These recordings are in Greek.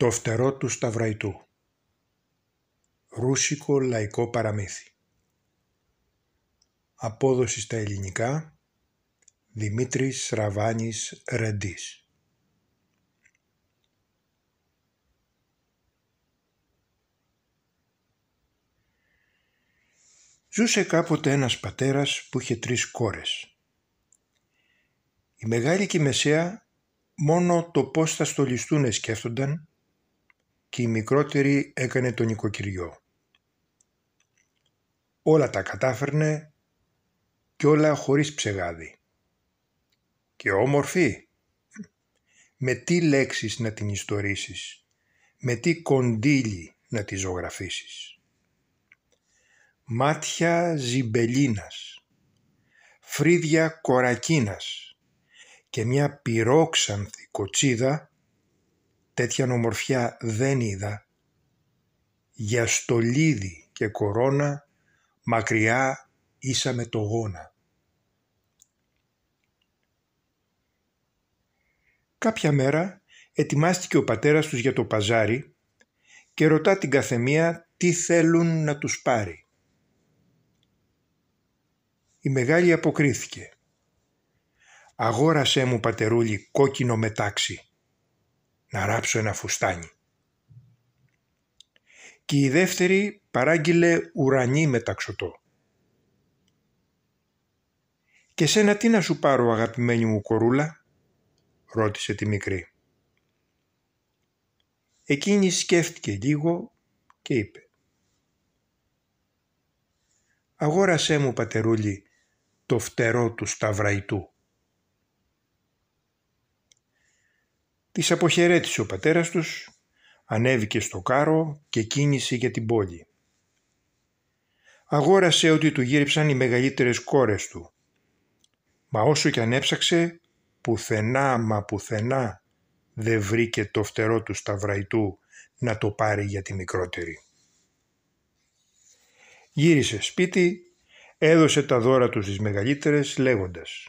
Το φτερό του Σταυραϊτού Ρούσικο λαϊκό παραμύθι Απόδοση στα ελληνικά Δημήτρης Ραβάνης Ρεντής Ζούσε κάποτε ένας πατέρας που είχε τρεις κόρες. Η μεγάλη και η μεσαία μόνο το πώς θα στολιστούν σκέφτονταν και η μικρότερη έκανε τον οικοκυριό. Όλα τα κατάφερνε και όλα χωρίς ψεγάδι. Και όμορφη. Με τι λέξεις να την ιστορήσεις, με τι κοντήλι να τη ζωγραφίσεις. Μάτια ζιμπελίνας, φρύδια κορακίνας και μια πυρόξανθη κοτσίδα τέτοια ομορφιά δεν είδα. Για στολίδι και κορώνα μακριά ήσαμε το γόνα. Κάποια μέρα ετοιμάστηκε ο πατέρας τους για το παζάρι και ρωτά την καθεμία τι θέλουν να τους πάρει. Η μεγάλη αποκρίθηκε. «Αγόρασέ μου πατερούλι κόκκινο μετάξι» να ράψω ένα φουστάνι. Και η δεύτερη παράγγειλε ουρανή μεταξωτό. «Και σένα τι να σου πάρω αγαπημένη μου κορούλα» ρώτησε τη μικρή. Εκείνη σκέφτηκε λίγο και είπε «Αγόρασέ μου πατερούλη το φτερό του σταυραϊτού». Τις αποχαιρέτησε ο πατέρας τους, ανέβηκε στο κάρο και κίνησε για την πόλη. Αγόρασε ότι του γύριψαν οι μεγαλύτερες κόρες του. Μα όσο κι αν έψαξε, πουθενά μα πουθενά δεν βρήκε το φτερό του σταυραϊτού να το πάρει για τη μικρότερη. Γύρισε σπίτι, έδωσε τα δώρα του στις μεγαλύτερες λέγοντας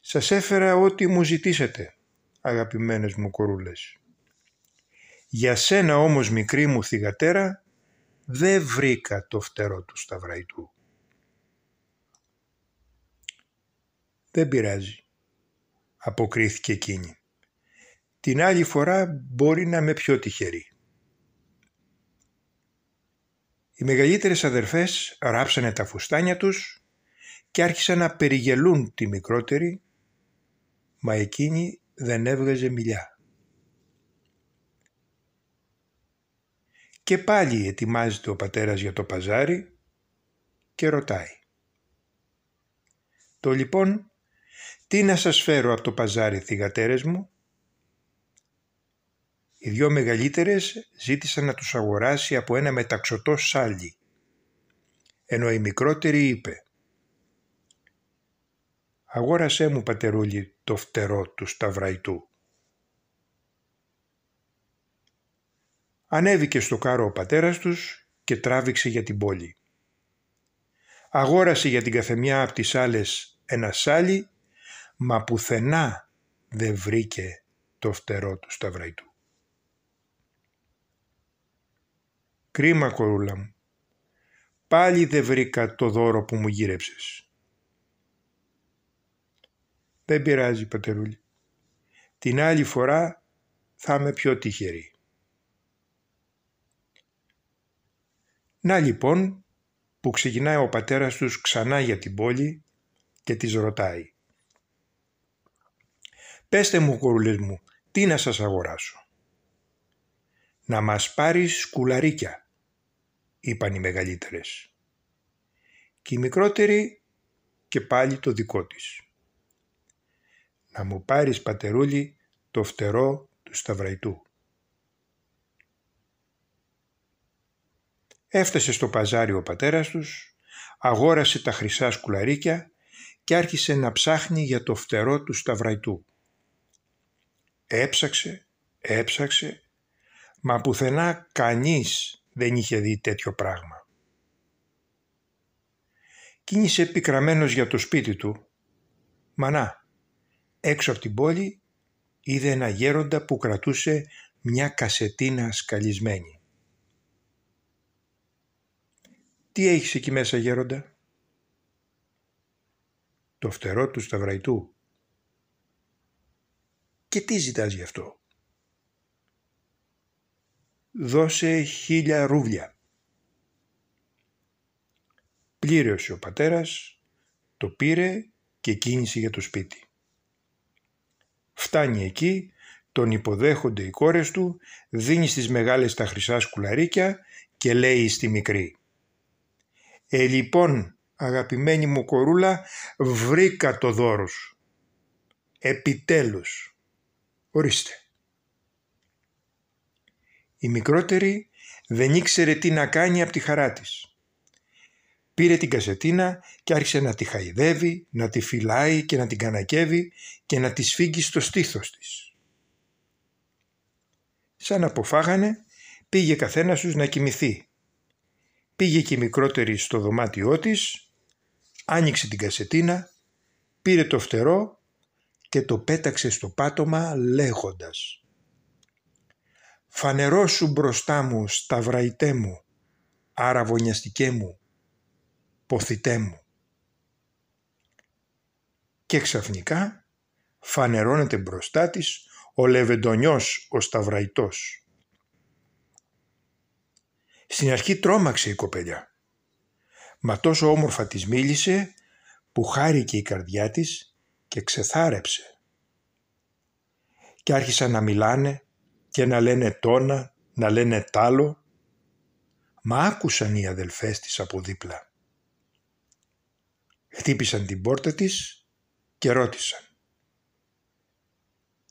«Σας έφερα ό,τι μου ζητήσετε αγαπημένες μου κορούλες. Για σένα όμως μικρή μου θυγατέρα δεν βρήκα το φτερό του σταυραϊτού. Δεν πειράζει, αποκρίθηκε εκείνη. Την άλλη φορά μπορεί να είμαι πιο τυχερή. Οι μεγαλύτερες αδερφές ράψανε τα φουστάνια τους και άρχισαν να περιγελούν τη μικρότερη, μα εκείνη δεν έβγαζε μιλιά. Και πάλι ετοιμάζεται ο πατέρας για το παζάρι και ρωτάει. Το λοιπόν, τι να σας φέρω από το παζάρι θυγατέρες μου. Οι δυο μεγαλύτερες ζήτησαν να τους αγοράσει από ένα μεταξωτό σάλι, ενώ η μικρότερη είπε Αγόρασέ μου, πατερούλι, το φτερό του σταυραϊτού. Ανέβηκε στο κάρο ο πατέρας τους και τράβηξε για την πόλη. Αγόρασε για την καθεμιά από τις άλλες ένα σάλι, μα πουθενά δεν βρήκε το φτερό του σταυραϊτού. Κρίμα κορούλα μου, πάλι δεν βρήκα το δώρο που μου γύρεψες. Δεν πειράζει πατερούλη. Την άλλη φορά θα είμαι πιο τυχερή. Να λοιπόν που ξεκινάει ο πατέρας τους ξανά για την πόλη και τις ρωτάει. «Πέστε μου, κορούλες μου, τι να σας αγοράσω». «Να μας πάρεις σκουλαρίκια», είπαν οι μεγαλύτερες. Και η μικρότερη και πάλι το δικό της. Θα μου πάρεις πατερούλι το φτερό του Σταυραϊτού. Έφτασε στο παζάρι ο πατέρας τους, αγόρασε τα χρυσά σκουλαρίκια και άρχισε να ψάχνει για το φτερό του Σταυραϊτού. Έψαξε, έψαξε, μα πουθενά κανείς δεν είχε δει τέτοιο πράγμα. Κίνησε πικραμένος για το σπίτι του, Μανά! να, έξω από την πόλη είδε ένα γέροντα που κρατούσε μια κασετίνα σκαλισμένη. «Τι έχεις εκεί μέσα γέροντα» «Το φτερό του σταυραϊτού» «Και τι ζητάς γι' αυτό» «Δώσε χίλια ρούβλια» Πλήρωσε ο πατέρας, το πήρε και κίνησε για το σπίτι. Φτάνει εκεί, τον υποδέχονται οι κόρες του, δίνει στις μεγάλες τα χρυσά σκουλαρίκια και λέει στη μικρή. «Ε, λοιπόν, αγαπημένη μου κορούλα, βρήκα το δώρος σου. Επιτέλους. Ορίστε». Η μικρότερη δεν ήξερε τι να κάνει από τη χαρά της. Πήρε την κασετίνα και άρχισε να τη χαϊδεύει, να τη φυλάει και να την κανακεύει και να τη σφίγγει στο στήθος της. Σαν αποφάγανε, πήγε καθένας τους να κοιμηθεί. Πήγε και η μικρότερη στο δωμάτιό της, άνοιξε την κασετίνα, πήρε το φτερό και το πέταξε στο πάτωμα λέγοντας «Φανερώσου μπροστά μου, σταυραϊτέ μου, άραβωνιαστικέ μου, ποθητέ μου. Και ξαφνικά φανερώνεται μπροστά της ο Λεβεντονιός ο Σταυραϊτός. Στην αρχή τρόμαξε η κοπελιά, μα τόσο όμορφα της μίλησε που χάρηκε η καρδιά της και ξεθάρεψε. Και άρχισαν να μιλάνε και να λένε τόνα, να λένε τάλο, μα άκουσαν οι αδελφές της από δίπλα. Χτύπησαν την πόρτα της και ρώτησαν.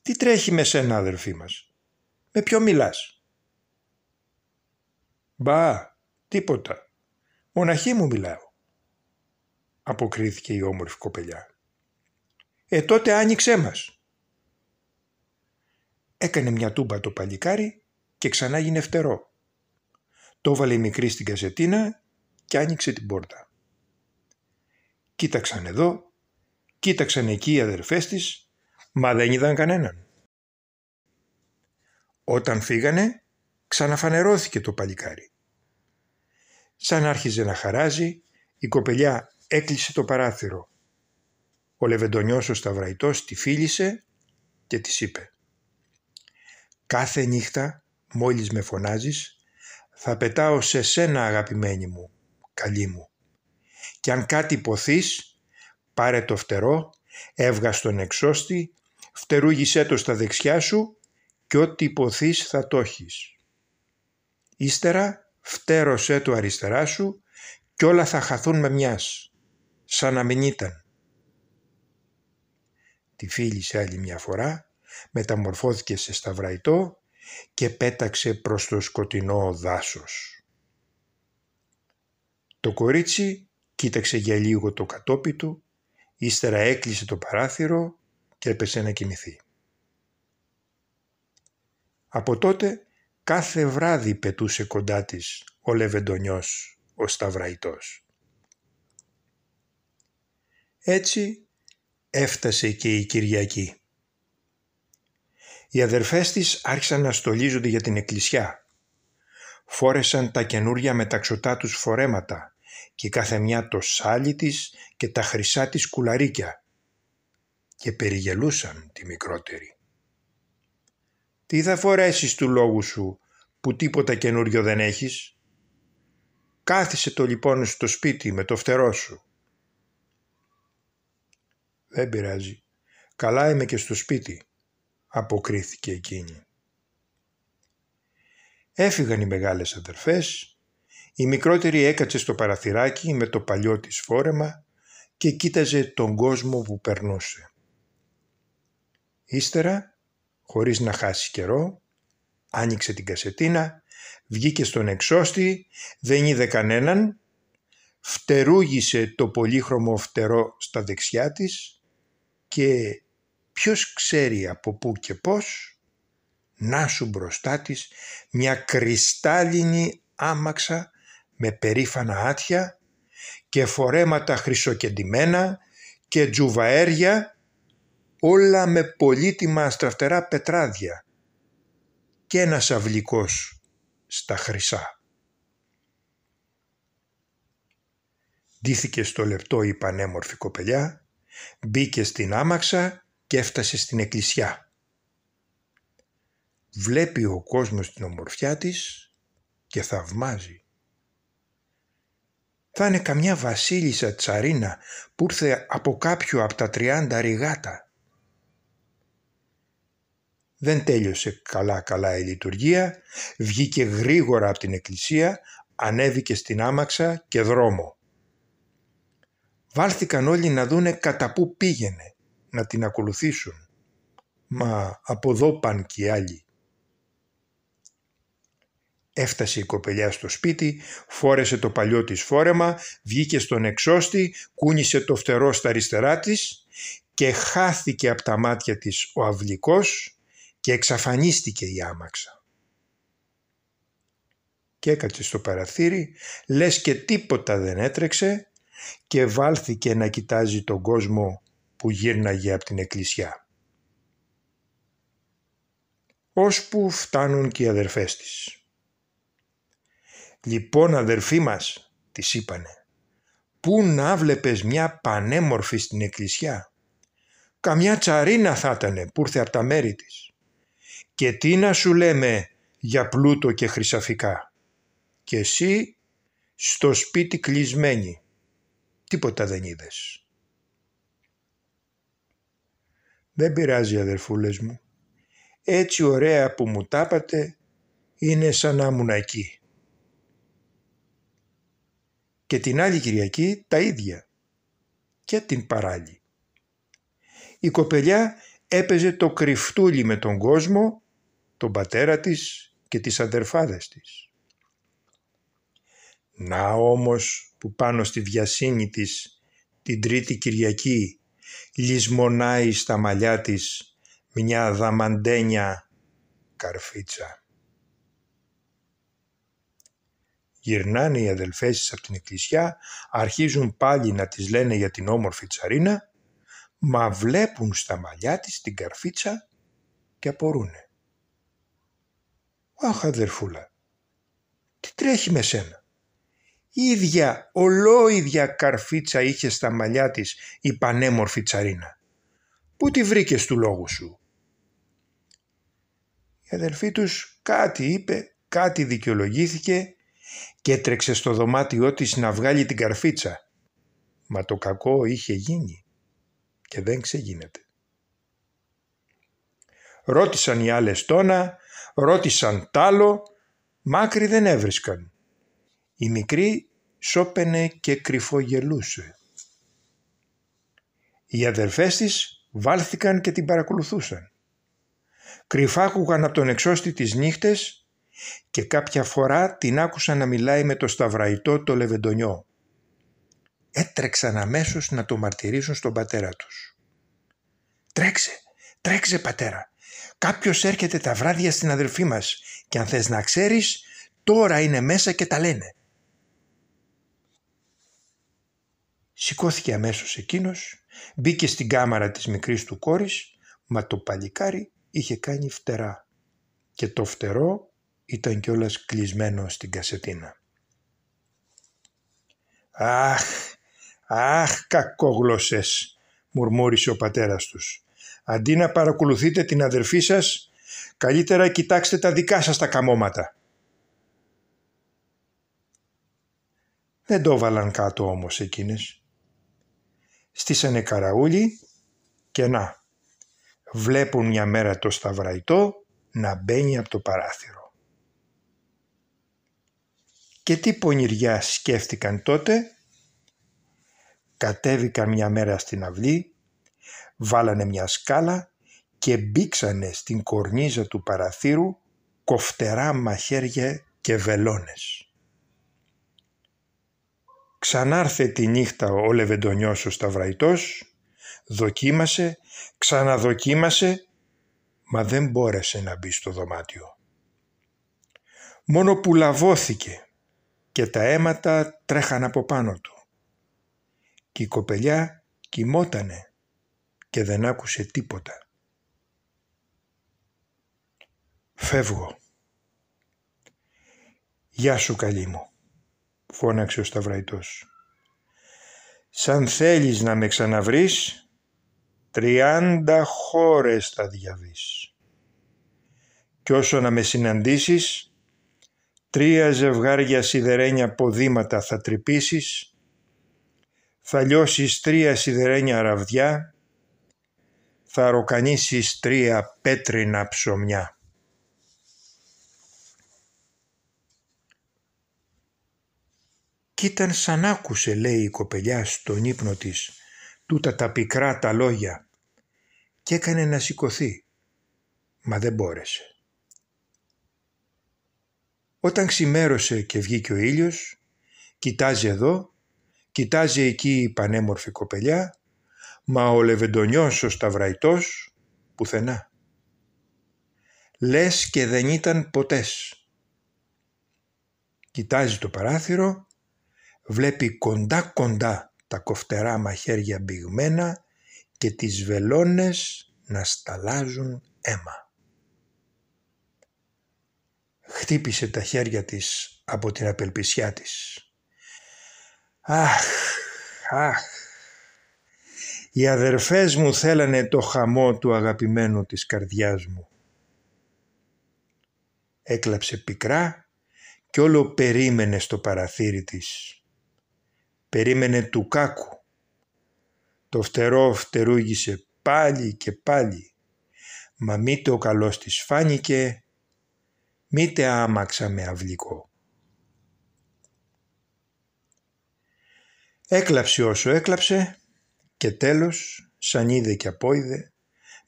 «Τι τρέχει με σένα αδερφή μας, με ποιο μιλάς» «Μπα, τίποτα, μοναχή μου μιλάω» αποκρίθηκε η όμορφη κοπελιά. «Ε τότε άνοιξέ μας» Έκανε μια τούμπα το παλικάρι και ξανά γίνε φτερό. Το έβαλε η μικρή στην καζετίνα και άνοιξε την πόρτα. Κοίταξαν εδώ, κοίταξαν εκεί οι αδερφές της, μα δεν είδαν κανέναν. Όταν φύγανε, ξαναφανερώθηκε το παλικάρι. Σαν άρχιζε να χαράζει, η κοπελιά έκλεισε το παράθυρο. Ο Λεβεντονιός ο Σταυραϊτός τη φίλησε και της είπε «Κάθε νύχτα, μόλις με φωνάζεις, θα πετάω σε σένα αγαπημένη μου, καλή μου κι αν κάτι ποθείς, πάρε το φτερό, έβγας στον εξώστη, φτερούγησέ το στα δεξιά σου και ό,τι ποθείς θα το έχεις. Ύστερα φτέρωσέ το αριστερά σου και όλα θα χαθούν με μιας, σαν να μην ήταν. Τη φίλησε άλλη μια φορά, μεταμορφώθηκε σε σταυραϊτό και πέταξε προς το σκοτεινό δάσος. Το κορίτσι Κοίταξε για λίγο το κατόπι του, ύστερα έκλεισε το παράθυρο και έπεσε να κοιμηθεί. Από τότε κάθε βράδυ πετούσε κοντά της ο Λεβεντονιός, ο Σταυραϊτός. Έτσι έφτασε και η Κυριακή. Οι αδερφές της άρχισαν να στολίζονται για την εκκλησιά. Φόρεσαν τα καινούρια μεταξωτά τους φορέματα και κάθε μια το σάλι της και τα χρυσά της κουλαρίκια και περιγελούσαν τη μικρότερη. «Τι θα φορέσεις του λόγου σου που τίποτα καινούριο δεν έχεις» «Κάθισε το λοιπόν στο σπίτι με το φτερό σου» «Δεν πειράζει, καλά είμαι και στο σπίτι» αποκρίθηκε εκείνη. Έφυγαν οι μεγάλες αδερφές η μικρότερη έκατσε στο παραθυράκι με το παλιό της φόρεμα και κοίταζε τον κόσμο που περνούσε. Ύστερα, χωρίς να χάσει καιρό, άνοιξε την κασετίνα, βγήκε στον εξώστη, δεν είδε κανέναν, φτερούγησε το πολύχρωμο φτερό στα δεξιά της και ποιος ξέρει από πού και πώς, να σου μπροστά της μια κρυστάλλινη άμαξα με περήφανα άτια και φορέματα χρυσοκεντημένα και τζουβαέρια όλα με πολύτιμα αστραφτερά πετράδια και ένας αυλικός στα χρυσά. Ντύθηκε στο λεπτό η πανέμορφη κοπελιά, μπήκε στην άμαξα και έφτασε στην εκκλησιά. Βλέπει ο κόσμος την ομορφιά της και θαυμάζει θα είναι καμιά βασίλισσα τσαρίνα που ήρθε από κάποιο από τα τριάντα ρηγάτα. Δεν τέλειωσε καλά-καλά η λειτουργία, βγήκε γρήγορα από την εκκλησία, ανέβηκε στην άμαξα και δρόμο. Βάλθηκαν όλοι να δούνε κατά πού πήγαινε, να την ακολουθήσουν. Μα από εδώ παν και άλλοι. Έφτασε η κοπελιά στο σπίτι, φόρεσε το παλιό της φόρεμα, βγήκε στον εξώστη, κούνησε το φτερό στα αριστερά της και χάθηκε από τα μάτια της ο αυλικός και εξαφανίστηκε η άμαξα. Και έκατσε στο παραθύρι, λες και τίποτα δεν έτρεξε και βάλθηκε να κοιτάζει τον κόσμο που γύρναγε από την εκκλησιά. Ώσπου φτάνουν και οι αδερφές της. «Λοιπόν αδερφοί μας», της είπανε, «πού να βλέπες μια πανέμορφη στην εκκλησιά. Καμιά τσαρίνα θα ήτανε που ήρθε από τα μέρη της. Και τι να σου λέμε για πλούτο και χρυσαφικά. Και εσύ στο σπίτι κλεισμένη. Τίποτα δεν είδες. Δεν πειράζει αδερφούλες μου. Έτσι ωραία που μου τάπατε είναι σαν να ήμουν εκεί και την άλλη Κυριακή τα ίδια και την παράλλη. Η κοπελιά έπαιζε το κρυφτούλι με τον κόσμο, τον πατέρα της και τις αδερφάδες της. Να όμως που πάνω στη βιασύνη της την τρίτη Κυριακή λισμονάει στα μαλλιά της μια δαμαντένια καρφίτσα. γυρνάνε οι αδελφές της από την εκκλησιά, αρχίζουν πάλι να τις λένε για την όμορφη τσαρίνα, μα βλέπουν στα μαλλιά της την καρφίτσα και απορούνε. «Αχ αδερφούλα, τι τρέχει με σένα» ίδια, ολόιδια καρφίτσα είχε στα μαλλιά της η πανέμορφη τσαρίνα. Πού τη βρήκες του λόγου σου. Η αδελφή τους κάτι είπε, κάτι δικαιολογήθηκε και έτρεξε στο δωμάτιό της να βγάλει την καρφίτσα. Μα το κακό είχε γίνει και δεν ξεγίνεται. Ρώτησαν οι άλλες τόνα, ρώτησαν τάλο, μάκρυ δεν έβρισκαν. Η μικρή σώπαινε και κρυφογελούσε. Οι αδερφές της βάλθηκαν και την παρακολουθούσαν. Κρυφάκουγαν από τον εξώστη τις νύχτες και κάποια φορά την άκουσα να μιλάει με το σταυραϊτό το Λεβεντονιό. Έτρεξαν αμέσως να το μαρτυρήσουν στον πατέρα τους. «Τρέξε, τρέξε πατέρα, κάποιος έρχεται τα βράδια στην αδελφή μας και αν θες να ξέρεις τώρα είναι μέσα και τα λένε». Σηκώθηκε αμέσως εκείνος, μπήκε στην κάμαρα της μικρής του κόρης, μα το παλικάρι είχε κάνει φτερά και το φτερό ήταν κιόλας κλεισμένο στην κασετίνα. «Αχ, αχ κακόγλωσσες», μουρμούρισε ο πατέρας τους. «Αντί να παρακολουθείτε την αδερφή σας, καλύτερα κοιτάξτε τα δικά σας τα καμώματα». Δεν το βάλαν κάτω όμως εκείνες. Στήσανε καραούλι και να, βλέπουν μια μέρα το σταυραϊτό να μπαίνει από το παράθυρο. Και τι πονηριά σκέφτηκαν τότε. Κατέβηκαν μια μέρα στην αυλή, βάλανε μια σκάλα και μπήξανε στην κορνίζα του παραθύρου κοφτερά μαχαίρια και βελόνες. Ξανάρθε τη νύχτα ο Λεβεντονιός ο Σταυραϊτός, δοκίμασε, ξαναδοκίμασε, μα δεν μπόρεσε να μπει στο δωμάτιο. Μόνο που λαβώθηκε και τα αίματα τρέχαν από πάνω του. Και η κοπελιά κοιμότανε και δεν άκουσε τίποτα. Φεύγω. «Γεια σου καλή μου», φώναξε ο Σταυραϊτός. «Σαν θέλεις να με ξαναβρεις, τριάντα χώρες θα διαβείς. Κι όσο να με συναντήσεις, Τρία ζευγάρια σιδερένια ποδήματα θα τρυπήσεις, θα λιώσεις τρία σιδερένια ραβδιά, θα ροκανίσεις τρία πέτρινα ψωμιά. Κι ήταν σαν άκουσε, λέει η κοπελιά στον ύπνο της, τούτα τα πικρά τα λόγια, και έκανε να σηκωθεί, μα δεν μπόρεσε. Όταν ξημέρωσε και βγήκε ο ήλιος, κοιτάζει εδώ, κοιτάζει εκεί η πανέμορφη κοπελιά, μα ο Λεβεντονιός ο Σταυραϊτός πουθενά. Λες και δεν ήταν ποτές. Κοιτάζει το παράθυρο, βλέπει κοντά κοντά τα κοφτερά μαχαίρια μπηγμένα και τις βελόνες να σταλάζουν αίμα χτύπησε τα χέρια της από την απελπισιά της. Αχ, αχ, οι αδερφές μου θέλανε το χαμό του αγαπημένου της καρδιάς μου. Έκλαψε πικρά και όλο περίμενε στο παραθύρι της. Περίμενε του κάκου. Το φτερό φτερούγησε πάλι και πάλι, μα μήτε το καλός της φάνηκε μήτε άμαξα με αυλικό. Έκλαψε όσο έκλαψε και τέλος, σαν είδε και απόειδε,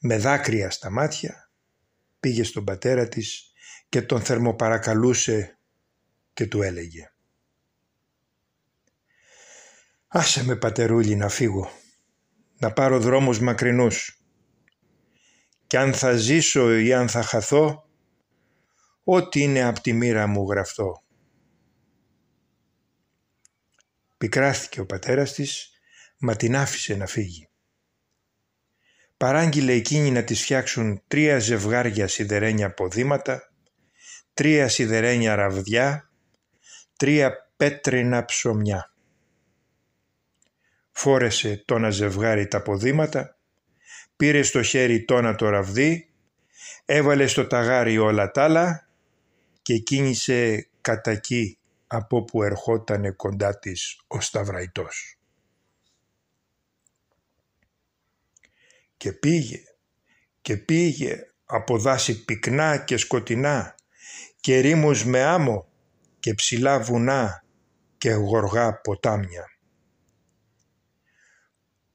με δάκρυα στα μάτια, πήγε στον πατέρα της και τον θερμοπαρακαλούσε και του έλεγε «Άσε με πατερούλι να φύγω, να πάρω δρόμους μακρινούς και αν θα ζήσω ή αν θα χαθώ ό,τι είναι από τη μοίρα μου γραφτό. Πικράστηκε ο πατέρας της, μα την άφησε να φύγει. Παράγγειλε εκείνη να της φτιάξουν τρία ζευγάρια σιδερένια ποδήματα, τρία σιδερένια ραβδιά, τρία πέτρινα ψωμιά. Φόρεσε τόνα ζευγάρι τα ποδήματα, πήρε στο χέρι τόνα το ραβδί, έβαλε στο ταγάρι όλα τα άλλα και κίνησε κατά εκεί από που ερχότανε κοντά της ο Σταυραϊτός. Και πήγε και πήγε από δάση πυκνά και σκοτεινά και ρήμους με άμμο και ψηλά βουνά και γοργά ποτάμια.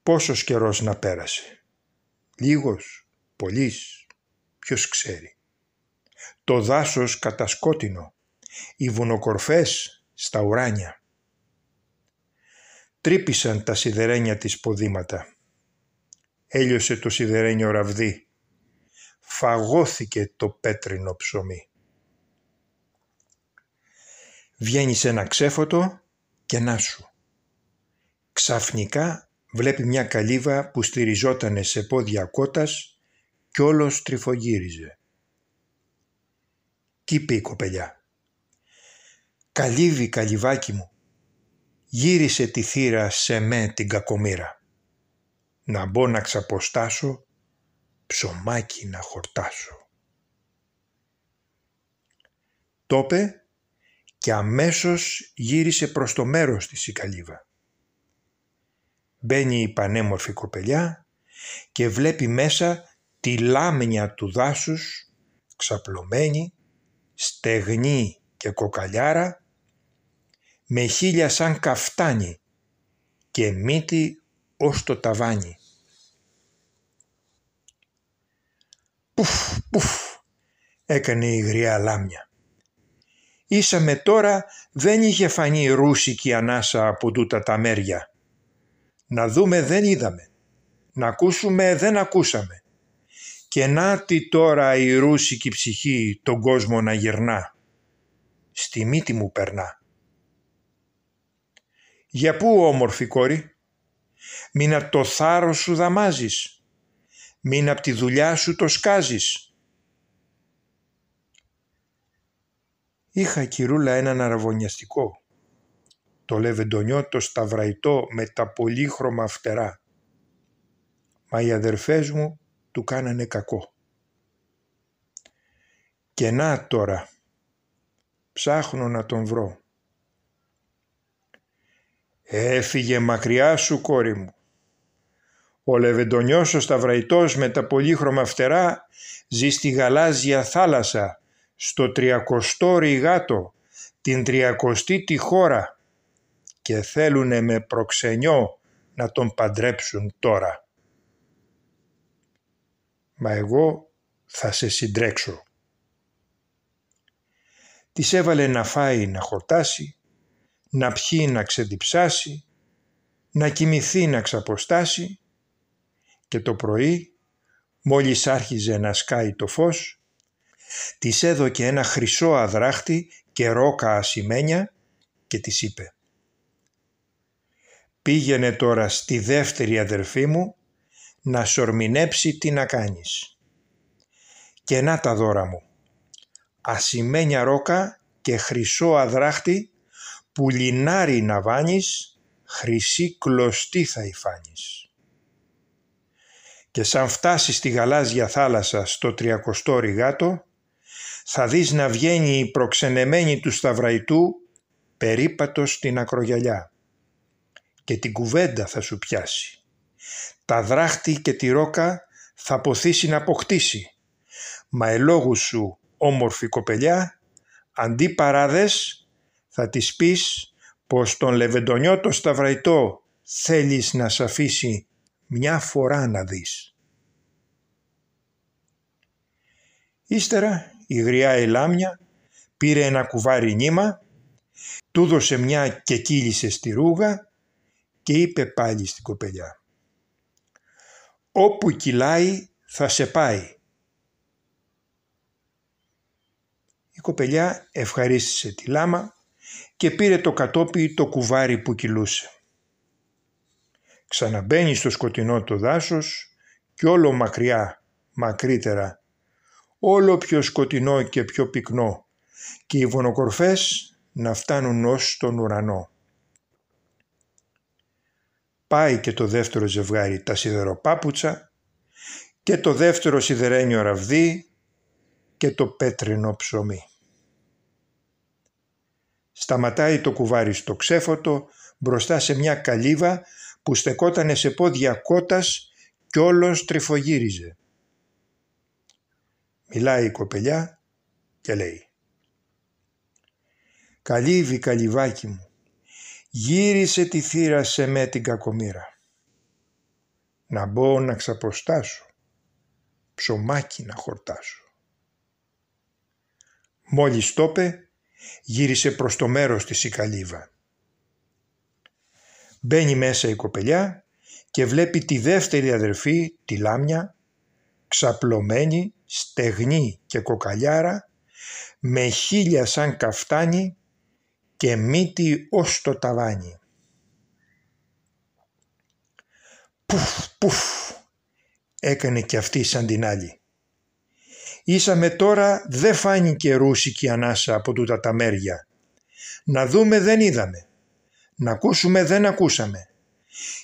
Πόσος καιρός να πέρασε. Λίγος, πολλής, ποιος ξέρει το δάσος κατασκότινο, οι βουνοκορφές στα ουράνια. Τρύπησαν τα σιδερένια της ποδήματα. Έλειωσε το σιδερένιο ραβδί. Φαγώθηκε το πέτρινο ψωμί. Βγαίνει σε ένα ξέφωτο και να σου. Ξαφνικά βλέπει μια καλύβα που στηριζότανε σε πόδια κότας και όλος τρυφογύριζε τι είπε η κοπελιά. «Καλύβι, καλυβάκι μου, γύρισε τη θύρα σε με την κακομήρα. Να μπω να ξαποστάσω, ψωμάκι να χορτάσω». Τόπε και αμέσως γύρισε προς το μέρος της η καλύβα. Μπαίνει η πανέμορφη κοπελιά και βλέπει μέσα τη λάμνια του δάσους ξαπλωμένη στεγνή και κοκαλιάρα, με χίλια σαν καφτάνι και μύτη ως το ταβάνι. Πουφ, πουφ, έκανε η γριά λάμια. Ήσαμε τώρα δεν είχε φανεί ρούσικη ανάσα από τούτα τα μέρια. Να δούμε δεν είδαμε, να ακούσουμε δεν ακούσαμε και να τι τώρα η ρούσικη ψυχή τον κόσμο να γυρνά. Στη μύτη μου περνά. Για πού όμορφη κόρη, μην απ' το θάρρος σου δαμάζεις, μην απ' τη δουλειά σου το σκάζεις. Είχα κυρούλα έναν αραβωνιαστικό, το λεβεντονιό το σταυραϊτό με τα πολύχρωμα φτερά. Μα οι αδερφές μου του κάνανε κακό. Και να τώρα, ψάχνω να τον βρω. Έφυγε μακριά σου κόρη μου. Ο Λεβεντονιός ο Σταυραϊτός με τα πολύχρωμα φτερά ζει στη γαλάζια θάλασσα, στο τριακοστό ρηγάτο, την τριακοστή τη χώρα και θέλουνε με προξενιό να τον παντρέψουν τώρα μα εγώ θα σε συντρέξω. Της έβαλε να φάει να χορτάσει, να πιει να ξεδιψάσει, να κοιμηθεί να ξαποστάσει και το πρωί μόλις άρχιζε να σκάει το φως, της έδωκε ένα χρυσό αδράχτη και ρόκα ασημένια και της είπε «Πήγαινε τώρα στη δεύτερη αδερφή μου να σορμινέψει τι να κάνεις. Και να τα δώρα μου, ασημένια ρόκα και χρυσό αδράχτη που λινάρι να βάνεις, χρυσή κλωστή θα υφάνεις. Και σαν φτάσεις στη γαλάζια θάλασσα στο τριακοστό ρηγάτο, θα δεις να βγαίνει η προξενεμένη του σταυραϊτού περίπατος στην ακρογιαλιά και την κουβέντα θα σου πιάσει τα δράχτη και τη ρόκα θα ποθήσει να αποκτήσει. Μα ελόγου σου όμορφη κοπελιά, αντί παράδες θα της πεις πως τον Λεβεντονιό το Σταυραϊτό θέλεις να σ' αφήσει μια φορά να δεις. Ύστερα η γριά ελάμια πήρε ένα κουβάρι νήμα, του δώσε μια και κύλησε στη ρούγα και είπε πάλι στην κοπελιά όπου κυλάει θα σε πάει. Η κοπελιά ευχαρίστησε τη λάμα και πήρε το κατόπι το κουβάρι που κυλούσε. Ξαναμπαίνει στο σκοτεινό το δάσος και όλο μακριά, μακρύτερα, όλο πιο σκοτεινό και πιο πυκνό και οι βονοκορφές να φτάνουν ως τον ουρανό πάει και το δεύτερο ζευγάρι τα σιδεροπάπουτσα και το δεύτερο σιδερένιο ραβδί και το πέτρινο ψωμί. Σταματάει το κουβάρι στο ξέφωτο μπροστά σε μια καλύβα που στεκότανε σε πόδια κότας κι όλος τρυφογύριζε. Μιλάει η κοπελιά και λέει «Καλύβι καλυβάκι μου, γύρισε τη θύρα σε με την κακομήρα. Να μπω να ξαποστάσω, ψωμάκι να χορτάσω. Μόλις το γύρισε προς το μέρος της η καλύβα. Μπαίνει μέσα η κοπελιά και βλέπει τη δεύτερη αδερφή, τη Λάμια, ξαπλωμένη, στεγνή και κοκαλιάρα, με χίλια σαν καφτάνι και μύτη ως το ταβάνι. Πουφ, πουφ, έκανε κι αυτή σαν την άλλη. Ήσαμε τώρα δεν φάνηκε ρούσικη ανάσα από τούτα τα μέρια. Να δούμε δεν είδαμε, να ακούσουμε δεν ακούσαμε.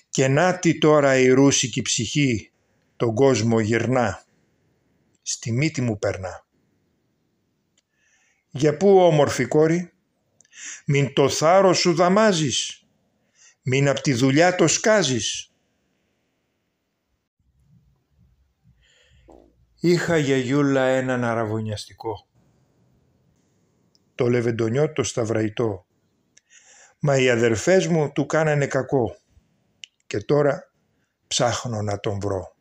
Και να τι τώρα η ρούσικη ψυχή τον κόσμο γυρνά, στη μύτη μου περνά. Για πού όμορφη κόρη, μην το θάρρος σου δαμάζεις. Μην απ' τη δουλειά το σκάζεις. Είχα γιούλα έναν αραβωνιαστικό. Το λεβεντονιό το σταυραϊτό. Μα οι αδερφές μου του κάνανε κακό. Και τώρα ψάχνω να τον βρω.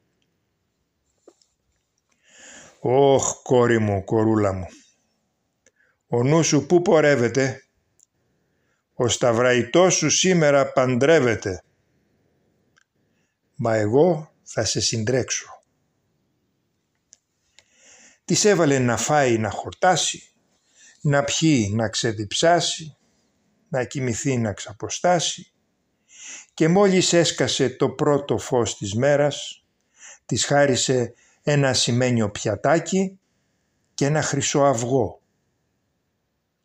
«Ωχ, κόρη μου, κορούλα μου, ο νους σου πού πορεύεται» ο σταυραϊτός σου σήμερα παντρεύεται, μα εγώ θα σε συντρέξω. Της έβαλε να φάει να χορτάσει, να πιει να ξεδιψάσει, να κοιμηθεί να ξαποστάσει και μόλις έσκασε το πρώτο φως της μέρας, της χάρισε ένα σημαίνιο πιατάκι και ένα χρυσό αυγό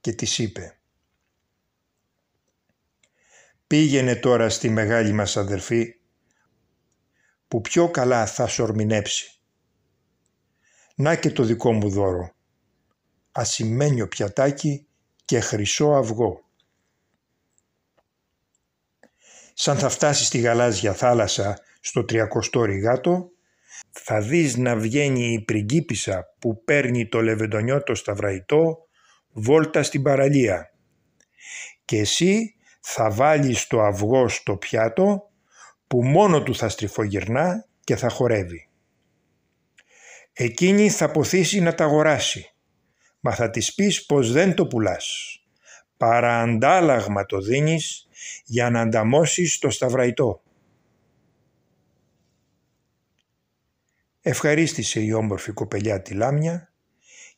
και της είπε πήγαινε τώρα στη μεγάλη μας αδερφή που πιο καλά θα σορμινέψει. Να και το δικό μου δώρο. Ασημένιο πιατάκι και χρυσό αυγό. Σαν θα φτάσεις στη γαλάζια θάλασσα στο τριακοστό ρηγάτο, θα δεις να βγαίνει η πριγκίπισσα που παίρνει το λεβεντονιό το σταυραϊτό βόλτα στην παραλία. Και εσύ θα βάλεις το αυγό στο πιάτο που μόνο του θα στριφογυρνά και θα χορεύει. Εκείνη θα ποθήσει να τα αγοράσει, μα θα της πεις πως δεν το πουλάς. Παρά αντάλλαγμα το δίνεις για να ανταμώσεις το σταυραϊτό. Ευχαρίστησε η όμορφη κοπελιά τη λάμια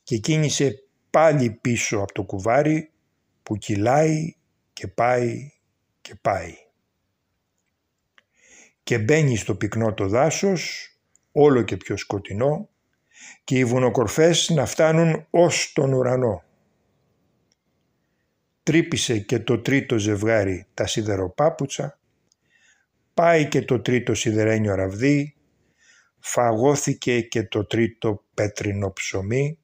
και κίνησε πάλι πίσω από το κουβάρι που κυλάει και πάει και πάει. Και μπαίνει στο πυκνό το δάσος, όλο και πιο σκοτεινό, και οι βουνοκορφές να φτάνουν ως τον ουρανό. Τρύπησε και το τρίτο ζευγάρι τα σιδεροπάπουτσα, πάει και το τρίτο σιδερένιο ραβδί, φαγώθηκε και το τρίτο πέτρινο ψωμί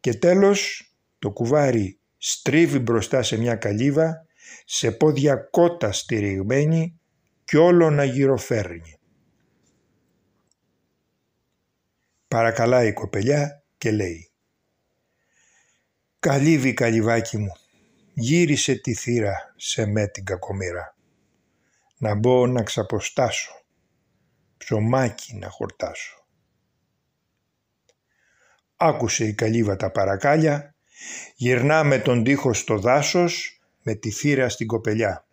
και τέλος το κουβάρι στρίβει μπροστά σε μια καλύβα, σε πόδια κότα στηριγμένη και όλο να γυροφέρνει. Παρακαλάει η κοπελιά και λέει «Καλύβι καλυβάκι μου, γύρισε τη θύρα σε με την κακομήρα, να μπω να ξαποστάσω, ψωμάκι να χορτάσω». Άκουσε η καλύβα τα παρακάλια Γυρνά με τον τοίχο στο δάσος, με τη θύρα στην κοπελιά.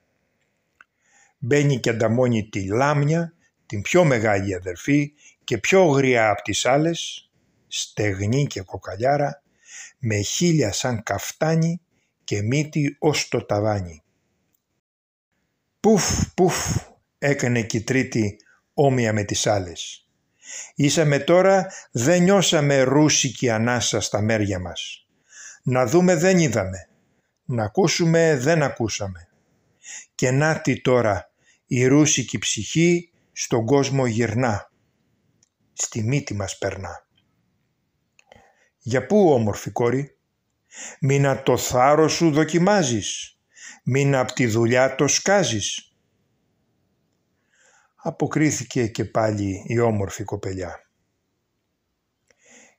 Μπαίνει και ανταμώνει τη λάμια, την πιο μεγάλη αδερφή και πιο γριά από τις άλλες, στεγνή και κοκαλιάρα, με χίλια σαν καφτάνι και μύτη ως το ταβάνι. Πουφ, πουφ, έκανε και η τρίτη όμοια με τις άλλες. Ήσαμε τώρα, δεν νιώσαμε ρούσικη ανάσα στα μέρια μας. Να δούμε δεν είδαμε, να ακούσουμε δεν ακούσαμε. Και να τι τώρα, η ρούσικη ψυχή στον κόσμο γυρνά. Στη μύτη μας περνά. Για πού όμορφη κόρη, μήνα το θάρρος σου δοκιμάζεις, μήνα απ' τη δουλειά το σκάζεις. Αποκρίθηκε και πάλι η όμορφη κοπελιά.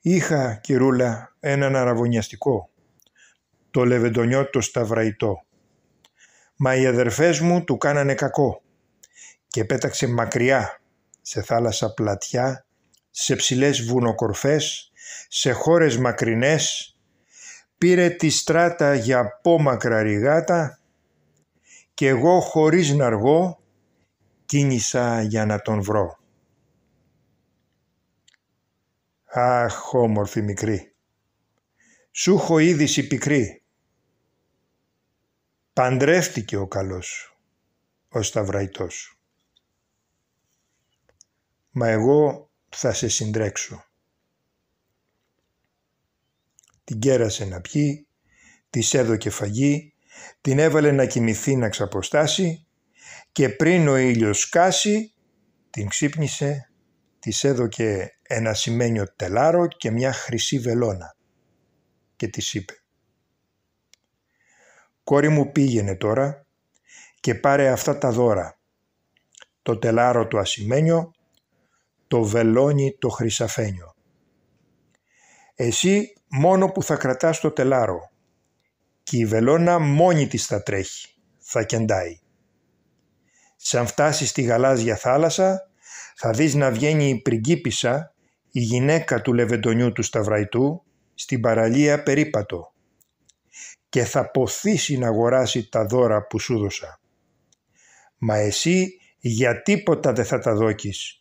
Είχα, κυρούλα, έναν αραβωνιαστικό το λεβεντονιό το σταυραϊτό. Μα οι αδερφές μου του κάνανε κακό και πέταξε μακριά σε θάλασσα πλατιά, σε ψηλές βουνοκορφές, σε χώρες μακρινές, πήρε τη στράτα για απόμακρα ρηγάτα και εγώ χωρίς να αργώ κίνησα για να τον βρω. Αχ, όμορφη μικρή, σου έχω είδηση πικρή. Παντρεύτηκε ο καλός, ο Σταυραϊτός. Μα εγώ θα σε συντρέξω. Την κέρασε να πιει, της έδωκε φαγή, την έβαλε να κοιμηθεί να ξαποστάσει και πριν ο ήλιος σκάσει την ξύπνησε, της έδωκε ένα σημαίνιο τελάρο και μια χρυσή βελόνα και της είπε «Κόρη μου πήγαινε τώρα και πάρε αυτά τα δώρα, το τελάρο το ασημένιο, το βελόνι το χρυσαφένιο. Εσύ μόνο που θα κρατάς το τελάρο και η βελόνα μόνη της θα τρέχει, θα κεντάει. Σαν φτάσεις στη γαλάζια θάλασσα θα δεις να βγαίνει η πριγκίπισσα, η γυναίκα του λεβεντονιού του Σταυραϊτού στην παραλία περίπατο και θα ποθήσει να αγοράσει τα δώρα που σου δώσα. Μα εσύ για τίποτα δεν θα τα δώκεις,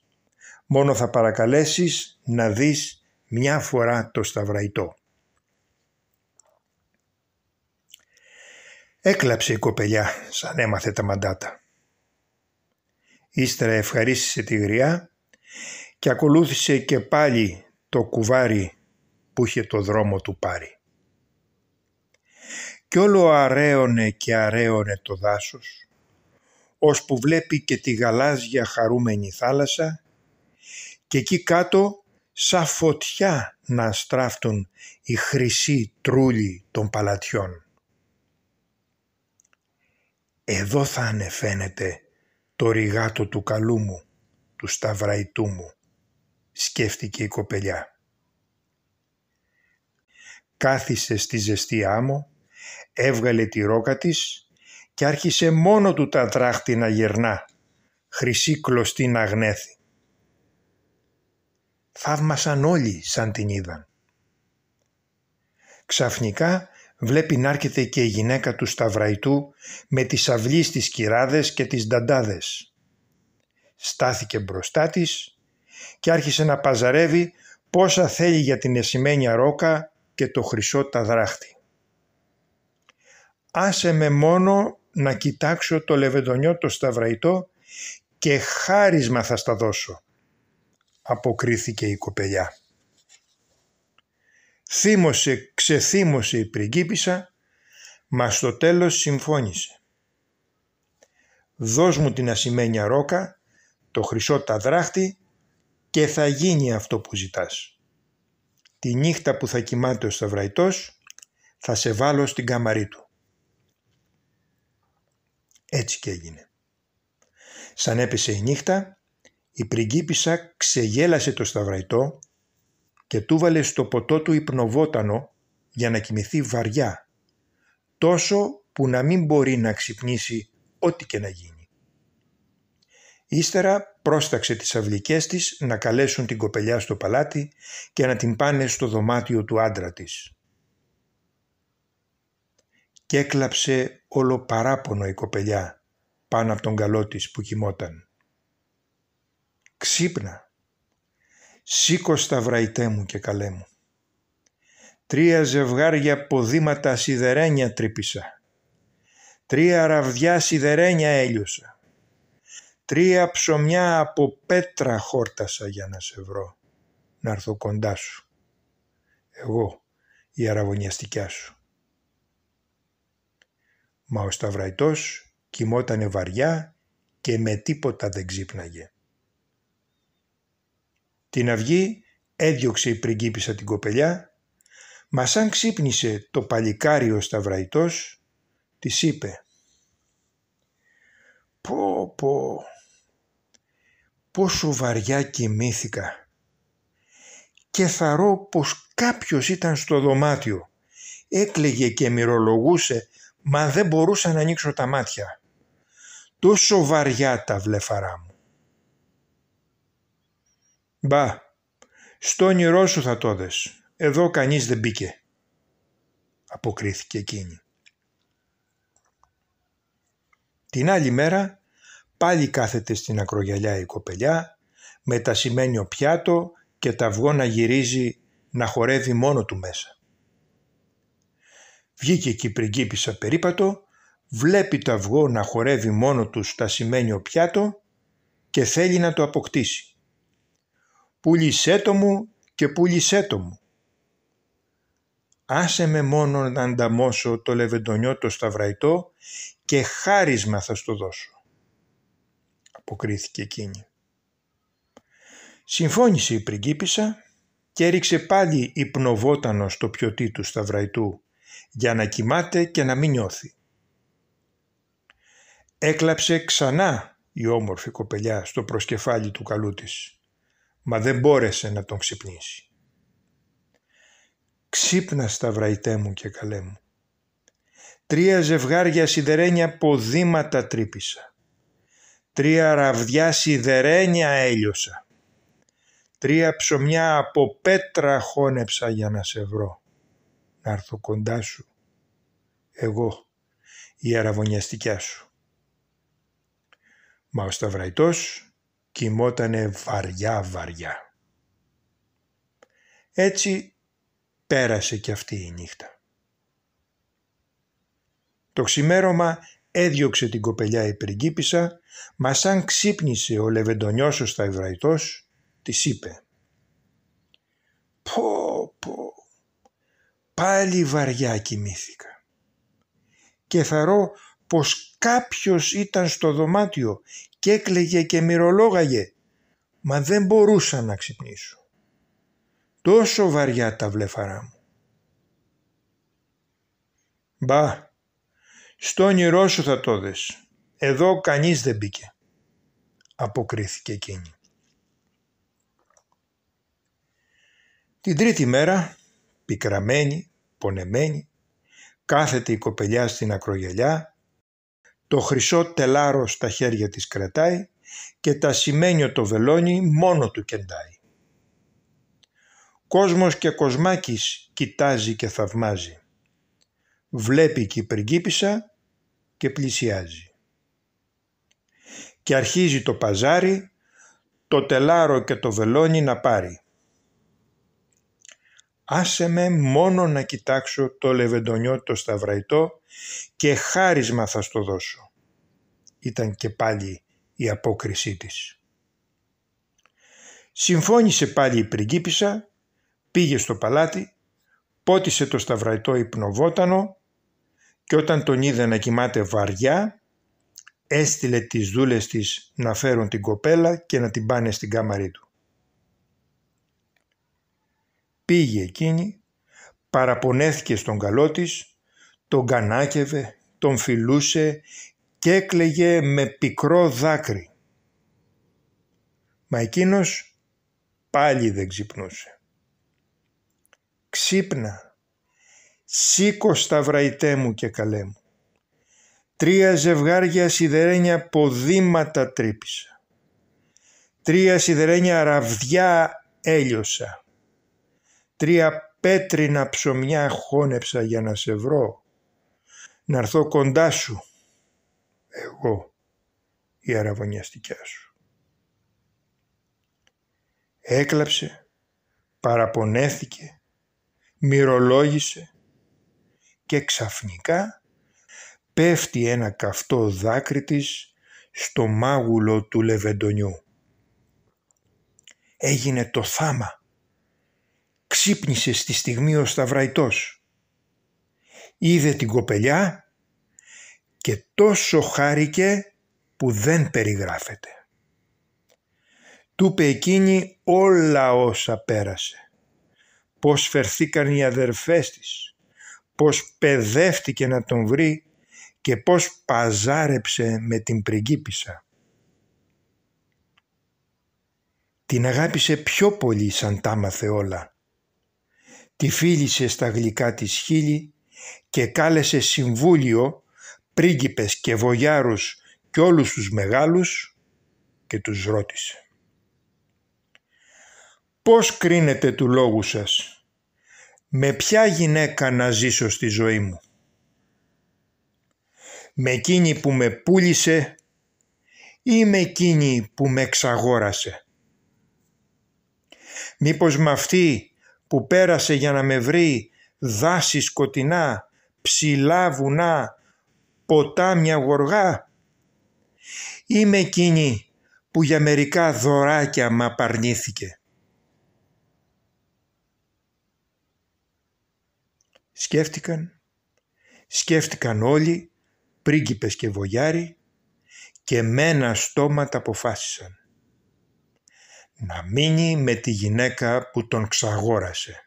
Μόνο θα παρακαλέσεις να δεις μια φορά το σταυραϊτό. Έκλαψε η κοπελιά σαν έμαθε τα μαντάτα. Ύστερα ευχαρίστησε τη γριά και ακολούθησε και πάλι το κουβάρι που είχε το δρόμο του πάρει. Κι όλο αρέωνε και αρέωνε το δάσος, ώσπου βλέπει και τη γαλάζια χαρούμενη θάλασσα και εκεί κάτω σαν φωτιά να στράφτουν οι χρυσοί τρούλοι των παλατιών. Εδώ θα ανεφαίνεται το ριγάτο του καλού μου, του σταυραϊτού μου, σκέφτηκε η κοπελιά κάθισε στη ζεστή άμμο, έβγαλε τη ρόκα της και άρχισε μόνο του τα δράχτη να γερνά, χρυσή κλωστή να γνέθη. Θαύμασαν όλοι σαν την είδαν. Ξαφνικά βλέπει να έρχεται και η γυναίκα του Σταυραϊτού με τις αυλείς τις κυράδες και τις νταντάδες. Στάθηκε μπροστά της και άρχισε να παζαρεύει πόσα θέλει για την εσημένια ρόκα και το χρυσό τα δράχτη. Άσε με μόνο να κοιτάξω το λεβεντονιό το σταυραϊτό και χάρισμα θα στα δώσω», αποκρίθηκε η κοπελιά. Θύμωσε, ξεθύμωσε η πριγκίπισσα, μας στο τέλος συμφώνησε. «Δώσ' μου την ασημένια ρόκα, το χρυσό τα δράχτη και θα γίνει αυτό που ζητάς». Τη νύχτα που θα κοιμάται ο Σταυραϊτός θα σε βάλω στην καμαρή του. Έτσι και έγινε. Σαν έπεσε η νύχτα, η πριγκίπισσα ξεγέλασε το Σταυραϊτό και του βάλε στο ποτό του υπνοβότανο για να κοιμηθεί βαριά, τόσο που να μην μπορεί να ξυπνήσει ό,τι και να γίνει. Ύστερα πρόσταξε τις αυλικές της να καλέσουν την κοπελιά στο παλάτι και να την πάνε στο δωμάτιο του άντρα της. Και έκλαψε όλο παράπονο η κοπελιά πάνω από τον καλό της που κοιμόταν. «Ξύπνα! Σήκω σταυραϊτέ μου και καλέ μου. Τρία ζευγάρια ποδήματα σιδερένια τρύπησα. Τρία ραβδιά σιδερένια έλειωσα Τρία ψωμιά από πέτρα χόρτασα για να σε βρω, να έρθω κοντά σου. Εγώ, η αραβωνιαστικιά σου. Μα ο Σταυραϊτός κοιμότανε βαριά και με τίποτα δεν ξύπναγε. Την αυγή έδιωξε η πριγκίπισσα την κοπελιά, μα σαν ξύπνησε το παλικάρι ο Σταυραϊτός, της είπε «Πω πω, πόσο βαριά κοιμήθηκα και θαρώ πως κάποιος ήταν στο δωμάτιο. Έκλαιγε και μυρολογούσε, μα δεν μπορούσα να ανοίξω τα μάτια. Τόσο βαριά τα βλέφαρά μου. Μπα, στο όνειρό σου θα το δες. Εδώ κανείς δεν μπήκε. Αποκρίθηκε εκείνη. Την άλλη μέρα Πάλι κάθεται στην ακρογιαλιά η κοπελιά με τα σημαίνιο πιάτο και τα αυγό να γυρίζει να χορεύει μόνο του μέσα. Βγήκε και η πριγκίπισσα περίπατο, βλέπει το αυγό να χορεύει μόνο του στα σημαίνιο πιάτο και θέλει να το αποκτήσει. «Πούλησέ το μου και πούλησέ το μου». «Άσε με μόνο να ανταμώσω το λεβεντονιό το σταυραϊτό και χάρισμα θα στο δώσω» αποκρίθηκε εκείνη. Συμφώνησε η πριγκίπισσα και έριξε πάλι υπνοβότανο στο ποιοτή του σταυραϊτού για να κοιμάται και να μην νιώθει. Έκλαψε ξανά η όμορφη κοπελιά στο προσκεφάλι του καλού της, μα δεν μπόρεσε να τον ξυπνήσει. «Ξύπνα σταυραϊτέ μου και καλέ μου. Τρία ζευγάρια σιδερένια ποδήματα τρύπησα τρία ραβδιά σιδερένια έλειωσα, τρία ψωμιά από πέτρα χώνεψα για να σε βρω, να έρθω κοντά σου, εγώ, η αραβωνιαστικιά σου. Μα ο Σταυραϊτός κοιμότανε βαριά βαριά. Έτσι πέρασε και αυτή η νύχτα. Το ξημέρωμα έδιωξε την κοπελιά η πριγκίπισσα, μα σαν ξύπνησε ο Λεβεντονιώσος τα Ιβραϊτός, της είπε «Πω, πω, πάλι βαριά κοιμήθηκα και θαρώ πως κάποιος ήταν στο δωμάτιο και έκλαιγε και μυρολόγαγε, μα δεν μπορούσα να ξυπνήσω. Τόσο βαριά τα βλέφαρά μου. Μπα, «Στο όνειρό σου θα το δεις. Εδώ κανείς δεν μπήκε», αποκρίθηκε εκείνη. Την τρίτη μέρα, πικραμένη, πονεμένη, κάθεται η κοπελιά στην ακρογελιά, το χρυσό τελάρο στα χέρια της κρατάει και τα σημαίνιο το βελόνι μόνο του κεντάει. Κόσμος και κοσμάκης κοιτάζει και θαυμάζει. Βλέπει και η πριγκίπισσα και πλησιάζει. Και αρχίζει το παζάρι, το τελάρο και το βελόνι να πάρει. Άσε με μόνο να κοιτάξω το λεβεντονιό το σταυραϊτό και χάρισμα θα στο δώσω. Ήταν και πάλι η απόκρισή της. Συμφώνησε πάλι η πριγκίπισσα, πήγε στο παλάτι, πότισε το σταυραϊτό υπνοβότανο και όταν τον είδε να κοιμάται βαριά έστειλε τις δούλες της να φέρουν την κοπέλα και να την πάνε στην κάμαρή του. Πήγε εκείνη, παραπονέθηκε στον καλό της, τον κανάκευε, τον φιλούσε και έκλαιγε με πικρό δάκρυ. Μα εκείνος πάλι δεν ξυπνούσε. «Ξύπνα», Σήκω σταυραϊτέ μου και καλέ μου. Τρία ζευγάρια σιδερένια ποδήματα τρύπησα. Τρία σιδερένια ραβδιά έλειωσα. Τρία πέτρινα ψωμιά χώνεψα για να σε βρω. Να έρθω κοντά σου. Εγώ η αραβωνιαστικιά σου. Έκλαψε, παραπονέθηκε, μυρολόγησε, και ξαφνικά πέφτει ένα καυτό δάκρυ της στο μάγουλο του Λεβεντονιού. Έγινε το θάμα. Ξύπνησε στη στιγμή ο Σταυραϊτός. Είδε την κοπελιά και τόσο χάρηκε που δεν περιγράφεται. Του είπε εκείνη όλα όσα πέρασε. Πώς φερθήκαν οι αδερφές της, πως παιδεύτηκε να τον βρει και πως παζάρεψε με την πριγκίπισσα. Την αγάπησε πιο πολύ σαν τα μάθε όλα. Τη φίλησε στα γλυκά της χείλη και κάλεσε συμβούλιο πρίγκιπες και βογιάρους και όλους τους μεγάλους και τους ρώτησε. «Πώς κρίνετε του λόγου σας» με ποια γυναίκα να ζήσω στη ζωή μου. Με εκείνη που με πούλησε ή με εκείνη που με εξαγόρασε. Μήπως με αυτή που πέρασε για να με βρει δάση σκοτεινά, ψηλά βουνά, ποτάμια γοργά ή με εκείνη που για μερικά δωράκια μα απαρνήθηκε. σκέφτηκαν, σκέφτηκαν όλοι, πρίγκιπες και βογιάροι και με ένα στόμα τα αποφάσισαν να μείνει με τη γυναίκα που τον ξαγόρασε.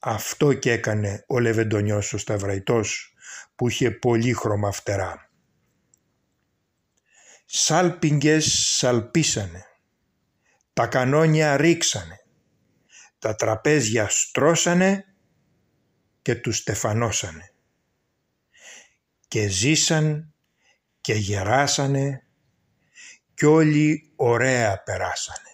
Αυτό και έκανε ο Λεβεντονιός ο Σταυραϊτός που είχε χρώμα φτερά. Σάλπιγγες σαλπίσανε, τα κανόνια ρίξανε, τα τραπέζια στρώσανε και τους στεφανώσανε. Και ζήσαν και γεράσανε και όλοι ωραία περάσανε.